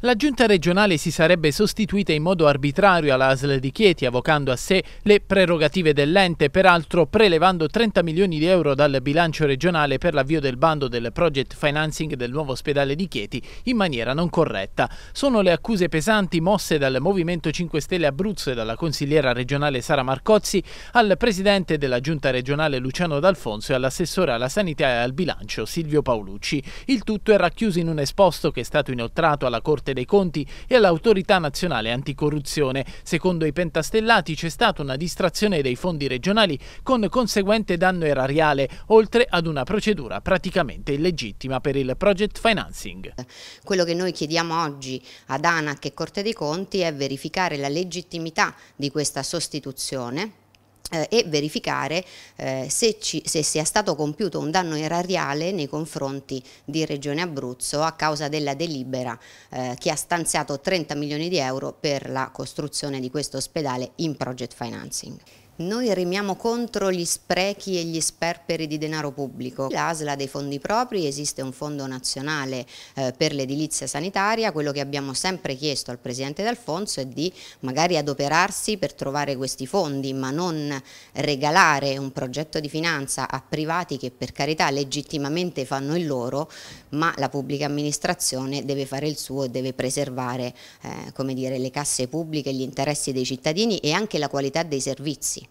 La giunta regionale si sarebbe sostituita in modo arbitrario all'ASL di Chieti, avvocando a sé le prerogative dell'ente, peraltro prelevando 30 milioni di euro dal bilancio regionale per l'avvio del bando del project financing del nuovo ospedale di Chieti in maniera non corretta. Sono le accuse pesanti mosse dal Movimento 5 Stelle Abruzzo e dalla consigliera regionale Sara Marcozzi al presidente della giunta regionale Luciano D'Alfonso e all'assessore alla sanità e al bilancio Silvio Paolucci. Il tutto è racchiuso in un esposto che è stato inoltrato alla Corte Corte dei Conti e all'Autorità Nazionale Anticorruzione. Secondo i pentastellati c'è stata una distrazione dei fondi regionali con conseguente danno erariale, oltre ad una procedura praticamente illegittima per il project financing. Quello che noi chiediamo oggi ad ANAC e Corte dei Conti è verificare la legittimità di questa sostituzione eh, e verificare eh, se, ci, se, sia stato compiuto un danno erariale nei confronti di Regione Abruzzo a causa della delibera eh, che ha stanziato 30 milioni di euro per la costruzione di questo ospedale in project financing. Noi rimiamo contro gli sprechi e gli sperperi di denaro pubblico. L'ASLA dei fondi propri esiste un fondo nazionale eh, per l'edilizia sanitaria, quello che abbiamo sempre chiesto al Presidente D'Alfonso è di magari adoperarsi per trovare questi fondi, ma non regalare un progetto di finanza a privati che per carità legittimamente fanno il loro, ma la pubblica amministrazione deve fare il suo e deve preservare eh, dire, le casse pubbliche, gli interessi dei cittadini e anche la qualità dei servizi.